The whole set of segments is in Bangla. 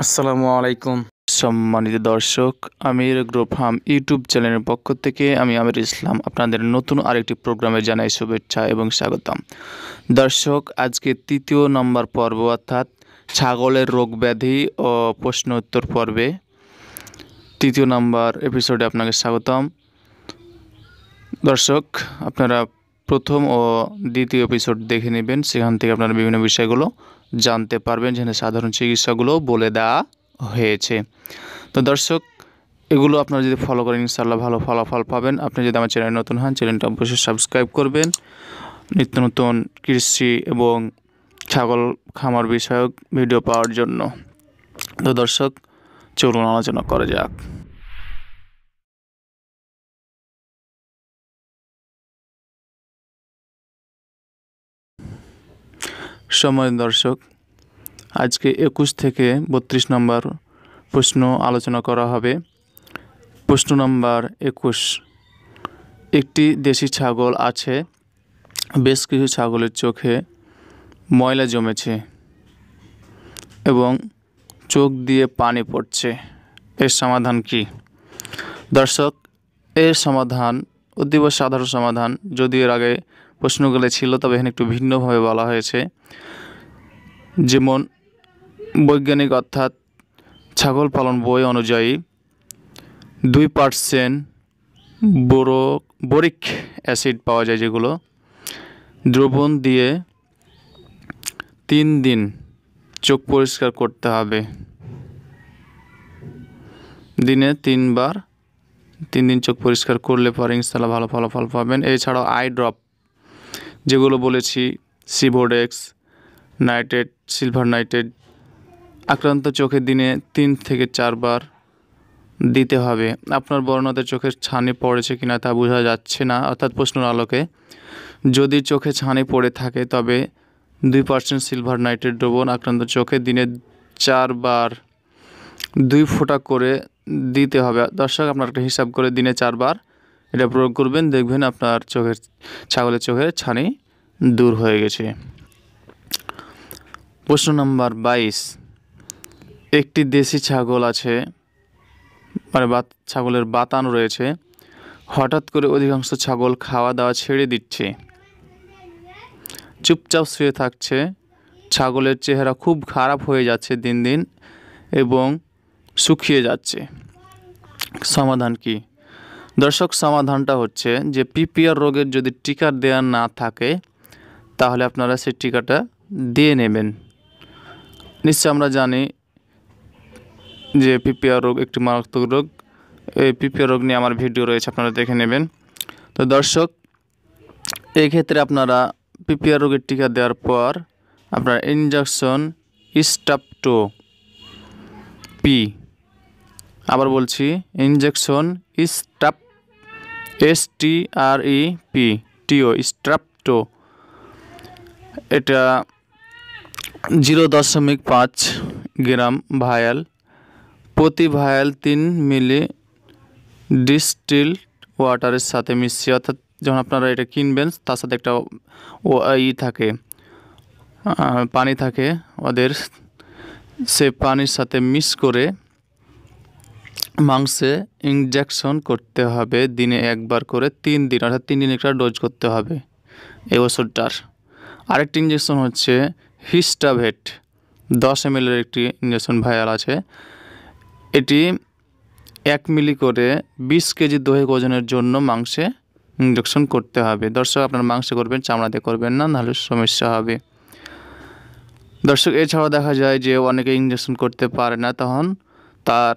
আসসালামু আলাইকুম সম্মানিত দর্শক আমির গ্রুপ হাম ইউটিউব চ্যানেলের পক্ষ থেকে আমি আমির ইসলাম আপনাদের নতুন আরেকটি প্রোগ্রামে জানাই শুভেচ্ছা এবং স্বাগতম দর্শক আজকে তৃতীয় নম্বর পর্ব অর্থাৎ ছাগলের রোগ ব্যাধি ও প্রশ্ন উত্তর পর্বে তৃতীয় নম্বর এপিসোডে আপনাকে স্বাগতম দর্শক আপনারা প্রথম ও দ্বিতীয় এপিসোড দেখে নেবেন সেখান থেকে আপনারা বিভিন্ন বিষয়গুলো জানতে পারবেন যেখানে সাধারণ চিকিৎসাগুলো বলে দেওয়া হয়েছে তো দর্শক এগুলো আপনারা যদি ফলো করেন ইনশাল্লাহ ভালো ফলাফল পাবেন আপনি যদি আমার চ্যানেল নতুন হন চ্যানেলটা অবশ্যই সাবস্ক্রাইব করবেন নিত্য নতুন কৃষি এবং ছাগল খামার বিষয়ক ভিডিও পাওয়ার জন্য তো দর্শক চলুন আলোচনা করা যাক সময় দর্শক আজকে একুশ থেকে বত্রিশ নম্বর প্রশ্ন আলোচনা করা হবে প্রশ্ন নম্বর একুশ একটি দেশি ছাগল আছে বেশ কিছু ছাগলের চোখে ময়লা জমেছে এবং চোখ দিয়ে পানি পড়ছে এর সমাধান কি দর্শক এর সমাধান অতীব সাধারণ সমাধান যদি এর আগে প্রশ্নগুলো ছিল তবে এখানে একটু ভিন্নভাবে বলা হয়েছে যেমন বৈজ্ঞানিক অর্থাৎ ছাগল পালন বই অনুযায়ী দুই পার্সেন্ট বোরো বোরিক অ্যাসিড পাওয়া যায় যেগুলো দ্রবণ দিয়ে তিন দিন চোখ পরিষ্কার করতে হবে দিনে তিনবার তিন দিন চোখ পরিষ্কার করলে পরে ইনশাল্লাহ ভালো ফলাফল পাবেন এছাড়াও আই ড্রপ যেগুলো বলেছি সিবোডেক্স নাইট্রেট সিলভার নাইটেড আক্রান্ত চোখে দিনে তিন থেকে চারবার দিতে হবে আপনার বর্ণতে চোখের ছানি পড়েছে কিনা তা বোঝা যাচ্ছে না অর্থাৎ প্রশ্নর আলোকে যদি চোখে ছানি পড়ে থাকে তবে দুই পার্সেন্ট সিলভার নাইটের ড্রবন আক্রান্ত চোখে দিনে চারবার দুই ফোঁটা করে দিতে হবে দর্শক আপনার একটা হিসাব করে দিনে চারবার এটা প্রয়োগ করবেন দেখবেন আপনার চোখের ছাগলের চোখের ছানি দূর হয়ে গেছে প্রশ্ন নম্বর বাইশ একটি দেশি ছাগল আছে মানে বাত ছাগলের বাতান রয়েছে হঠাৎ করে অধিকাংশ ছাগল খাওয়া দাওয়া ছেড়ে দিচ্ছে চুপচাপ শুয়ে থাকছে ছাগলের চেহারা খুব খারাপ হয়ে যাচ্ছে দিন দিন এবং শুকিয়ে যাচ্ছে সমাধান কি দর্শক সমাধানটা হচ্ছে যে পিপিআর রোগের যদি টিকা দেওয়া না থাকে তাহলে আপনারা সেই টিকাটা দিয়ে নেবেন নিশ্চয় আমরা জানি যে পিপিআর রোগ একটি মারাত্মক রোগ এই পিপিআর রোগ নিয়ে আমার ভিডিও রয়েছে আপনারা দেখে নেবেন তো দর্শক এই ক্ষেত্রে আপনারা পিপিআর রোগের টিকা দেওয়ার পর আপনার ইনজেকশন স্টাপটো পি আবার বলছি ইনজেকশন স্টাপ S T R E P T O স্ট্রাপটো এটা জিরো দশমিক পাঁচ গ্রাম ভায়াল প্রতি ভায়াল তিন মিলি ডিস্টিল ওয়াটারের সাথে মিশিয়ে অর্থাৎ যখন আপনারা এটা কিনবেন তার সাথে একটা ও ই থাকে পানি থাকে ওদের সে পানির সাথে মিক্স করে মাংসে ইঞ্জেকশন করতে হবে দিনে একবার করে তিন দিন অর্থাৎ তিন দিন একটা ডোজ করতে হবে এই ওষুধটার আরেকটি ইঞ্জেকশন হচ্ছে হিস্টাভেট দশ এম একটি ইঞ্জেকশন ভাইয়াল আছে এটি এক মিলি করে ২০ কেজি দৈহিক ওজনের জন্য মাংসে ইঞ্জেকশন করতে হবে দর্শক আপনার মাংসে করবেন চামড়াতে করবেন না নাহলে সমস্যা হবে দর্শক এছাড়াও দেখা যায় যে অনেকে ইঞ্জেকশন করতে পারে না তখন তার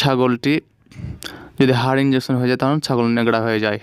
ছাগলটি যদি হাড় ইঞ্জেকশন হয়ে যায় তখন ছাগল নেগড়া হয়ে যায়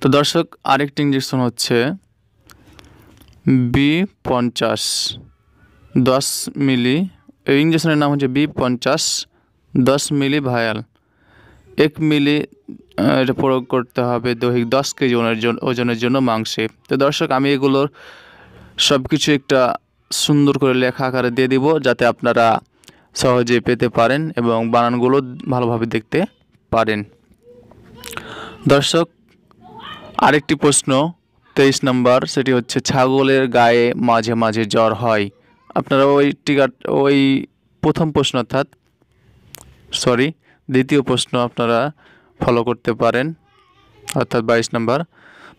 তো দর্শক আরেকটি ইঞ্জেকশন হচ্ছে বি পঞ্চাশ দশ মিলি ইঞ্জেকশনের নাম হচ্ছে বি পঞ্চাশ দশ মিলি ভায়াল এক মিলি এটা প্রয়োগ করতে হবে দৈহিক দশ কেজি ওজনের জন্য মাংসে তো দর্শক আমি এগুলোর সব কিছু একটা সুন্দর করে লেখা আকারে দিয়ে দিব যাতে আপনারা সহজে পেতে পারেন এবং বানানগুলো ভালোভাবে দেখতে পারেন দর্শক আরেকটি প্রশ্ন তেইশ নম্বর সেটি হচ্ছে ছাগলের গায়ে মাঝে মাঝে জ্বর হয় আপনারা ওই টিকার ওই প্রথম প্রশ্ন অর্থাৎ সরি দ্বিতীয় প্রশ্ন আপনারা ফলো করতে পারেন অর্থাৎ বাইশ নম্বর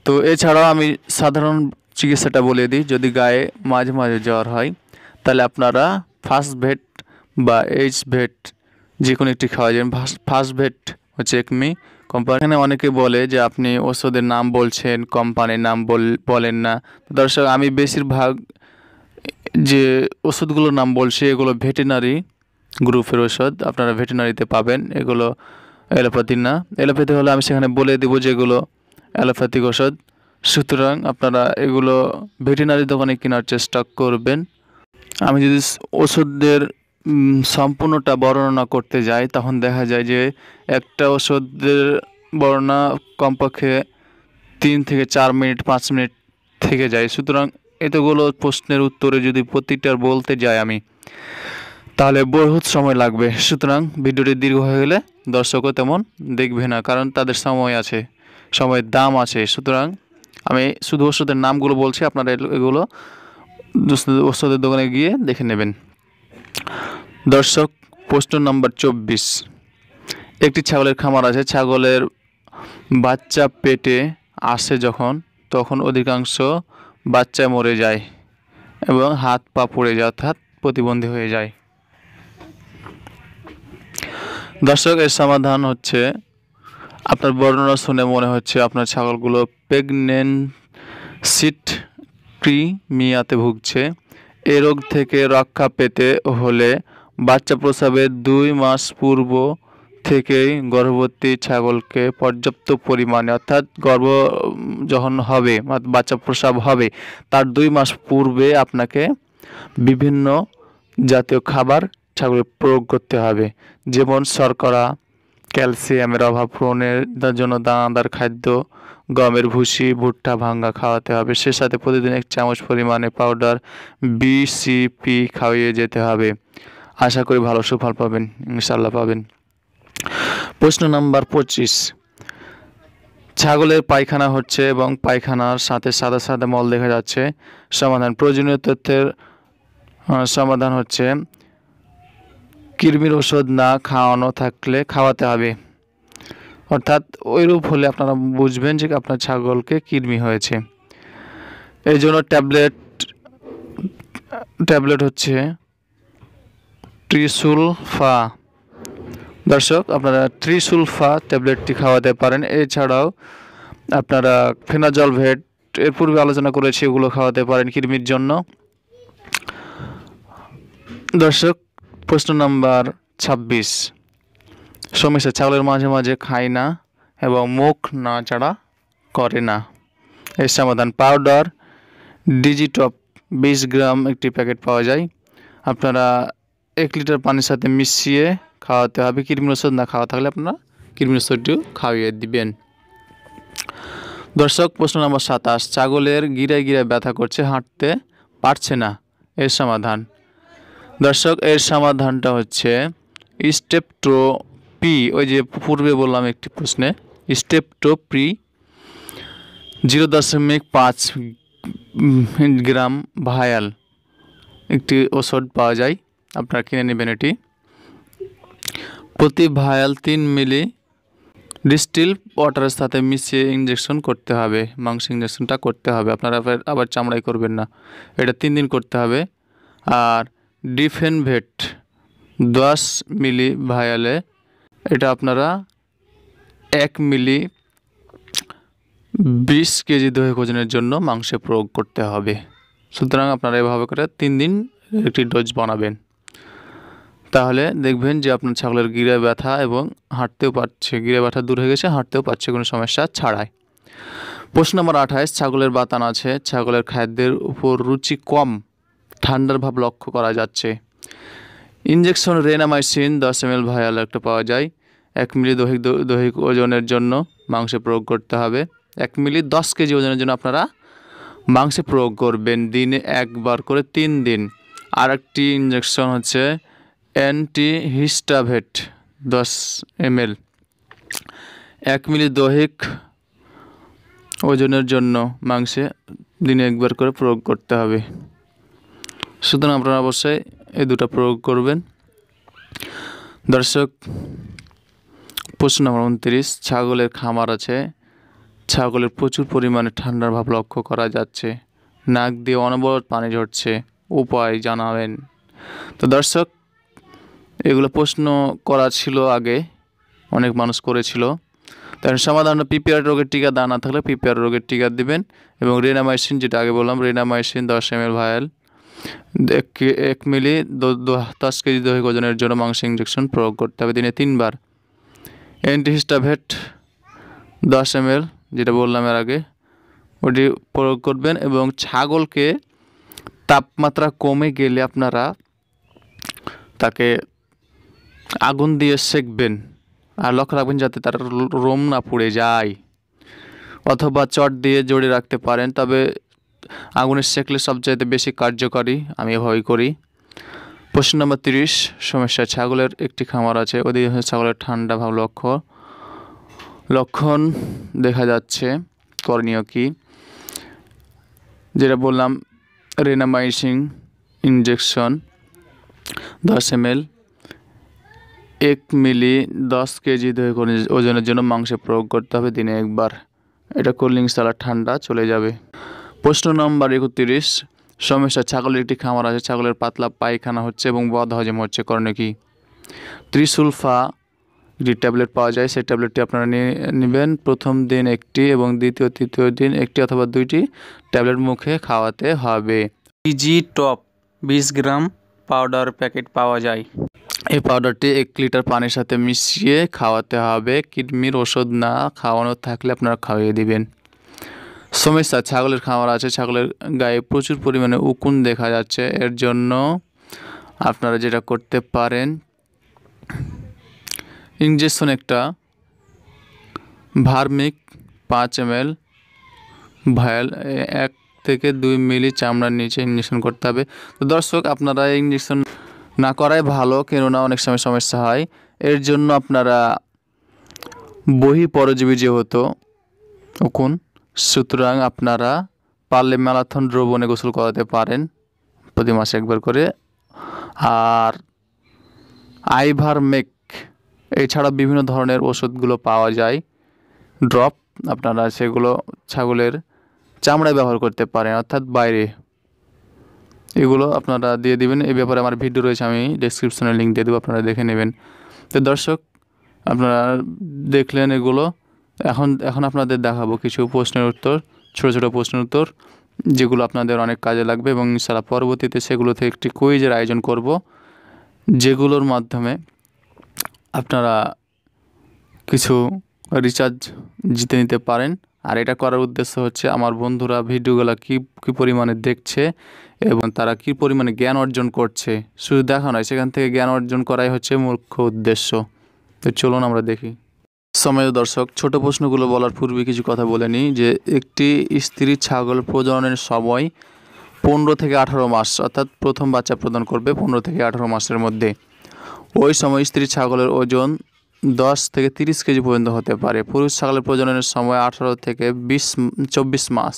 তো এছাড়াও আমি সাধারণ চিকিৎসাটা বলে দিই যদি গায়ে মাঝে মাঝে জ্বর হয় তাহলে আপনারা ফার্স্ট ভেট বা এইচ ভেট যে কোনো একটি খাওয়া যাবেন ফার্স্ট ভেট হচ্ছে একমি কোম্পানি অনেকে বলে যে আপনি ওষুধের নাম বলছেন কোম্পানির নাম বলেন না দর্শক আমি বেশিরভাগ যে ওষুধগুলোর নাম বলছি এগুলো ভেটেনারি গ্রুপের ওষুধ আপনারা ভেটেনারিতে পাবেন এগুলো অ্যালোপ্যাথি না অ্যালোপ্যাথি হলে আমি সেখানে বলে দেবো যে এগুলো অ্যালোপ্যাথিক ওষুধ সুতরাং আপনারা এগুলো ভেটেনারি দোকানে কেনার চেষ্টা করবেন আমি যদি ওষুধের সম্পূর্ণটা বর্ণনা করতে যাই তখন দেখা যায় যে একটা ওষুধের বর্ণনা কমপক্ষে তিন থেকে চার মিনিট পাঁচ মিনিট থেকে যায় সুতরাং এতগুলো প্রশ্নের উত্তরে যদি প্রতিটার বলতে যাই আমি তাহলে বহুত সময় লাগবে সুতরাং ভিডিওটি দীর্ঘ হয়ে গেলে দর্শকও তেমন দেখবে না কারণ তাদের সময় আছে সময়ের দাম আছে সুতরাং আমি শুধু ওষুধের নামগুলো বলছি আপনারা এগুলো ওষুধের দোকানে গিয়ে দেখে নেবেন দর্শক প্রশ্ন নম্বর চব্বিশ একটি ছাগলের খামার আছে ছাগলের বাচ্চা পেটে আসে যখন তখন অধিকাংশ বাচ্চা মরে যায় এবং হাত পা পড়ে যায় অর্থাৎ প্রতিবন্ধী হয়ে যায় দর্শক এর সমাধান হচ্ছে আপনার বর্ণনা শুনে মনে হচ্ছে আপনার ছাগলগুলো প্রেগনেন্সিট ক্রিমিয়াতে ভুগছে এ রোগ থেকে রক্ষা পেতে হলে বাচ্চা প্রসবের দুই মাস পূর্ব থেকেই গর্ভবতী ছাগলকে পর্যাপ্ত পরিমাণে অর্থাৎ গর্ভ যখন হবে বাচ্চা প্রসব হবে তার দুই মাস পূর্বে আপনাকে বিভিন্ন জাতীয় খাবার ছাগলের প্রয়োগ করতে হবে যেমন শর্করা ক্যালসিয়ামের অভাব পূরণের জন্য দানাদার খাদ্য গমের ভুসি ভুট্টা ভাঙ্গা খাওয়াতে হবে সে সাথে প্রতিদিন এক চামচ পরিমাণে পাউডার বিসিপি খাওয়িয়ে যেতে হবে আশা করি ভালো সুফল পাবেন ইনশাল্লাহ পাবেন প্রশ্ন নাম্বার পঁচিশ ছাগলের পায়খানা হচ্ছে এবং পায়খানার সাথে সাদা সাদা মল দেখা যাচ্ছে সমাধান প্রয়োজনীয় তথ্যের সমাধান হচ্ছে কৃমির ওষুধ না খাওয়ানো থাকলে খাওয়াতে হবে অর্থাৎ ওইরূপ হলে আপনারা বুঝবেন যে আপনার ছাগলকে কৃমি হয়েছে এই জন্য ট্যাবলেট ট্যাবলেট হচ্ছে ট্রিসুলফা দর্শক আপনারা ট্রিসুলফা ট্যাবলেটটি খাওয়াতে পারেন এছাড়াও আপনারা ফেনাজল ভেট এর পূর্বে আলোচনা করেছি ওগুলো খাওয়াতে পারেন কৃমির জন্য দর্শক প্রশ্ন নাম্বার ছাব্বিশ সমস্যা ছাগলের মাঝে মাঝে খায় না এবং মুখ নাড়াচাড়া করে না এর সমাধান পাউডার ডিজিটপ বিশ গ্রাম একটি প্যাকেট পাওয়া যায় আপনারা এক লিটার পানির সাথে মিশিয়ে খাওয়াতে হবে কৃমির ওষুধ না খাওয়া থাকলে আপনারা কৃমির ওষুধটিও খাওয়িয়ে দিবেন দর্শক প্রশ্ন নম্বর সাতাশ ছাগলের গিরায় গিরায় ব্যথা করছে হাঁটতে পারছে না এর সমাধান দর্শক এর সমাধানটা হচ্ছে স্টেপট্রো পি ওই যে পূর্বে বললাম একটি প্রশ্নে স্টেপটো পি জিরো দশমিক পাঁচ গ্রাম ভায়াল একটি ওষুধ পাওয়া যায় আপনারা কিনে নেবেন এটি প্রতি ভায়াল তিন মিলি ডিস্টিল ওয়াটারের সাথে মিশিয়ে ইঞ্জেকশন করতে হবে মাংস ইঞ্জেকশনটা করতে হবে আপনারা আবার চামড়াই করবেন না এটা তিন দিন করতে হবে আর ডিফেনভেট দশ মিলি ভায়ালে এটা আপনারা এক মিলি বিশ কেজি দহি ওজনের জন্য মাংসে প্রয়োগ করতে হবে সুতরাং আপনারা এভাবে করে তিন দিন একটি ডোজ বানাবেন তাহলে দেখবেন যে আপনার ছাগলের গিরে ব্যথা এবং হাঁটতেও পারছে গিরে ব্যথা দূর হয়ে গেছে হাঁটতেও পারছে কোনো সমস্যা ছাড়াই প্রশ্ন নম্বর আঠাইশ ছাগলের বাতান আছে ছাগলের খাদ্যের উপর রুচি কম ঠান্ডার ভাব লক্ষ্য করা যাচ্ছে ইনজেকশন রেনামাইসিন দশ এম এল ভায়াল একটা পাওয়া যায় এক মিলি দৈহিক দৈহিক ওজনের জন্য মাংসে প্রয়োগ করতে হবে এক মিলি দশ কেজি ওজনের জন্য আপনারা মাংসে প্রয়োগ করবেন দিনে একবার করে তিন দিন আর একটি ইঞ্জেকশন হচ্ছে অ্যান্টিহিস্টাভেট দশ এম এল এক মিলি দৈহিক ওজনের জন্য মাংসে দিনে একবার করে প্রয়োগ করতে হবে সুতরাং আপনারা অবশ্যই এ দুটো প্রয়োগ করবেন দর্শক প্রশ্ন নম্বর উনত্রিশ ছাগলের খামার আছে ছাগলের প্রচুর পরিমাণে ঠান্ডার ভাব লক্ষ্য করা যাচ্ছে নাক দিয়ে অনবরত পানি ঝরছে উপায় জানাবেন তো দর্শক এগুলো প্রশ্ন করা ছিল আগে অনেক মানুষ করেছিল তার সমাধান পিপিআর রোগের টিকা দানা থাকলে পিপিআর রোগের টিকা দিবেন এবং রেনামাইসিন যেটা আগে বললাম রেনামাইসিন দশ এম এল ভায়াল এক এক মিলি দশ কেজি দৈহিক ওজনের জন্য মাংস ইঞ্জেকশন প্রয়োগ করতে হবে দিনে তিনবার অ্যান্টিহিস্টাভেট দশ এম যেটা বললাম এর আগে ওটি প্রয়োগ করবেন এবং ছাগলকে তাপমাত্রা কমে গেলে আপনারা তাকে আগুন দিয়ে সেঁকবেন আর লক্ষ্য রাখবেন যাতে তার রোম না পুড়ে যায় অথবা চট দিয়ে জড়িয়ে রাখতে পারেন তবে আগুনের সেকলে সবচাইতে বেশি কার্যকারী আমি এভাবেই করি প্রশ্ন নম্বর তিরিশ সমস্যা ছাগলের একটি খামার আছে অধিকাংশ ছাগলের ঠান্ডা ভাব লক্ষ্য লক্ষণ দেখা যাচ্ছে করণীয় কি যেটা বললাম রেনামাইসিং ইঞ্জেকশন দশ এম এল এক মিলি দশ কেজি দই ওজনের জন্য মাংসে প্রয়োগ করতে হবে দিনে একবার এটা কোল্ড ড্রিঙ্কস ঠান্ডা চলে যাবে প্রশ্ন নম্বর একত্রিশ সমস্যা ছাগলের একটি খামার আছে ছাগলের পাতলা পায়খানা হচ্ছে এবং বদ হজম হচ্ছে করণীয় কি ত্রিসুলফা যে ট্যাবলেট পাওয়া যায় সেই ট্যাবলেটটি আপনারা নিয়ে নেবেন প্রথম দিন একটি এবং দ্বিতীয় তৃতীয় দিন একটি অথবা দুইটি ট্যাবলেট মুখে খাওয়াতে হবে ইজি টপ বিশ গ্রাম পাউডার প্যাকেট পাওয়া যায় এই পাউডারটি এক লিটার পানির সাথে মিশিয়ে খাওয়াতে হবে কিডনির ওষুধ না খাওয়ানো থাকলে আপনারা খাওয়িয়ে দিবেন সমস্যা ছাগলের খামার আছে ছাগলের গায়ে প্রচুর পরিমাণে উকুন দেখা যাচ্ছে এর জন্য আপনারা যেটা করতে পারেন ইঞ্জেকশন একটা ভার্মিক পাঁচ এম এল ভায়াল এক থেকে দুই মিলি চামড়ার নিচে ইঞ্জেকশন করতে হবে তো দর্শক আপনারা ইঞ্জেকশন না করাই ভালো কেননা অনেক সময় সমস্যা হয় এর জন্য আপনারা বহি পরজীবী যে হতো উকুন সুতরাং আপনারা পারলে ম্যারাথন ড্রবনে গোসল করাতে পারেন প্রতি মাসে একবার করে আর আইভার মেক এছাড়া বিভিন্ন ধরনের ওষুধগুলো পাওয়া যায় ড্রপ আপনারা সেগুলো ছাগলের চামড়ায় ব্যবহার করতে পারেন অর্থাৎ বাইরে এগুলো আপনারা দিয়ে দিবেন এই ব্যাপারে আমার ভিডিও রয়েছে আমি ডিসক্রিপশনে লিঙ্ক দিয়ে দেবো আপনারা দেখে নেবেন তো দর্শক আপনারা দেখলেন এগুলো এখন এখন আপনাদের দেখাবো কিছু প্রশ্নের উত্তর ছোটো ছোটো প্রশ্নের উত্তর যেগুলো আপনাদের অনেক কাজে লাগবে এবং ইনশাল্লাহ পরবর্তীতে সেগুলোতে একটি কুইজের আয়োজন করব যেগুলোর মাধ্যমে আপনারা কিছু রিচার্জ জিতে নিতে পারেন আর এটা করার উদ্দেশ্য হচ্ছে আমার বন্ধুরা ভিডিওগুলো কী কী পরিমাণে দেখছে এবং তারা কী পরিমাণে জ্ঞান অর্জন করছে শুধু দেখা নয় সেখান থেকে জ্ঞান অর্জন করাই হচ্ছে মুখ্য উদ্দেশ্য তো চলুন আমরা দেখি সময় দর্শক ছোট প্রশ্নগুলো বলার পূর্বে কিছু কথা বলে নিই যে একটি স্ত্রী ছাগল প্রজননের সময় পনেরো থেকে আঠারো মাস অর্থাৎ প্রথম বাচ্চা প্রদান করবে পনেরো থেকে আঠারো মাসের মধ্যে ওই সময় স্ত্রী ছাগলের ওজন দশ থেকে তিরিশ কেজি পর্যন্ত হতে পারে পুরুষ ছাগলের প্রজননের সময় আঠারো থেকে বিশ চব্বিশ মাস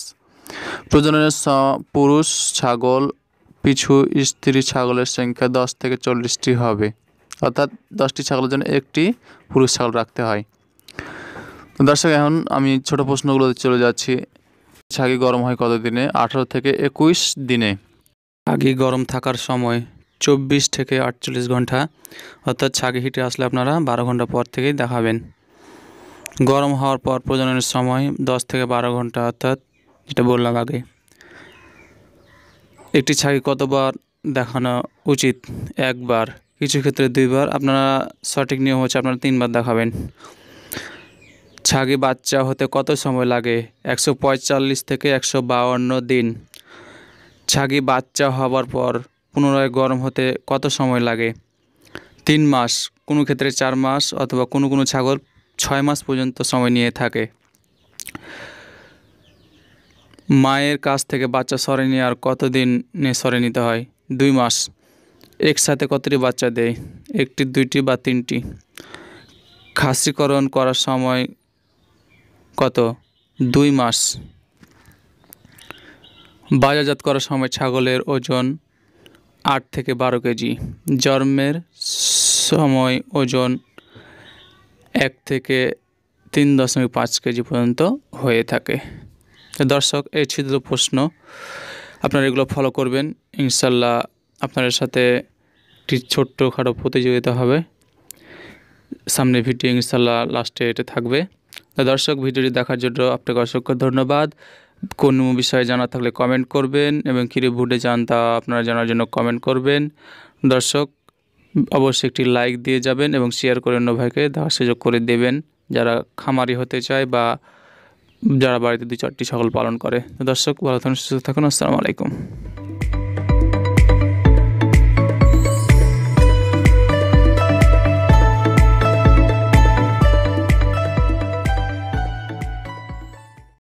প্রজননের পুরুষ ছাগল পিছু স্ত্রী ছাগলের সংখ্যা দশ থেকে চল্লিশটি হবে অর্থাৎ দশটি ছাগলের জন্য একটি পুরুষ ছাগল রাখতে হয় দর্শক এখন আমি ছোট প্রশ্নগুলোতে চলে যাচ্ছি ছাগি গরম হয় কতদিনে আঠারো থেকে একুশ দিনে আগে গরম থাকার সময় চব্বিশ থেকে আটচল্লিশ ঘন্টা অর্থাৎ ছাগি হিটে আসলে আপনারা বারো ঘন্টা পর থেকেই দেখাবেন গরম হওয়ার পর প্রজননের সময় দশ থেকে বারো ঘন্টা অর্থাৎ যেটা বললাম আগে একটি ছাগি কতবার দেখানো উচিত একবার কিছু ক্ষেত্রে দুইবার আপনারা সঠিক নিয়ম হচ্ছে আপনারা তিনবার দেখাবেন ছাগি বাচ্চা হতে কত সময় লাগে একশো থেকে একশো দিন ছাগি বাচ্চা হবার পর পুনরায় গরম হতে কত সময় লাগে তিন মাস কোনো ক্ষেত্রে চার মাস অথবা কোনো কোনো ছাগল ছয় মাস পর্যন্ত সময় নিয়ে থাকে মায়ের কাছ থেকে বাচ্চা সরে নিয়ে আর কতদিনে সরে নিতে হয় দুই মাস একসাথে কতটি বাচ্চা দেয় একটি দুইটি বা তিনটি খাসিকরণ করার সময় কত দুই মাস বাজারজাত করার সময় ছাগলের ওজন আট থেকে বারো কেজি জন্মের সময় ওজন এক থেকে তিন দশমিক পাঁচ কেজি পর্যন্ত হয়ে থাকে দর্শক এই ছিদ্র প্রশ্ন আপনারা এগুলো ফলো করবেন ইনশাল্লাহ আপনাদের সাথে একটি ছোট্টখাটো প্রতিযোগিতা হবে সামনে ভিডিও ইনশাল্লাহ লাস্টে এটা থাকবে তা দর্শক ভিডিওটি দেখার জন্য আপনাকে অসংখ্য ধন্যবাদ কোন বিষয়ে জানা থাকলে কমেন্ট করবেন এবং কী ভুটে যান তা আপনারা জানার জন্য কমেন্ট করবেন দর্শক অবশ্যই একটি লাইক দিয়ে যাবেন এবং শেয়ার করে অন্য ভাইকে দেওয়ার সুযোগ করে দেবেন যারা খামারি হতে চায় বা যারা বাড়িতে দুই চারটি সকল পালন করে দর্শক ভালো থাকুন সুস্থ থাকুন আসসালামু আলাইকুম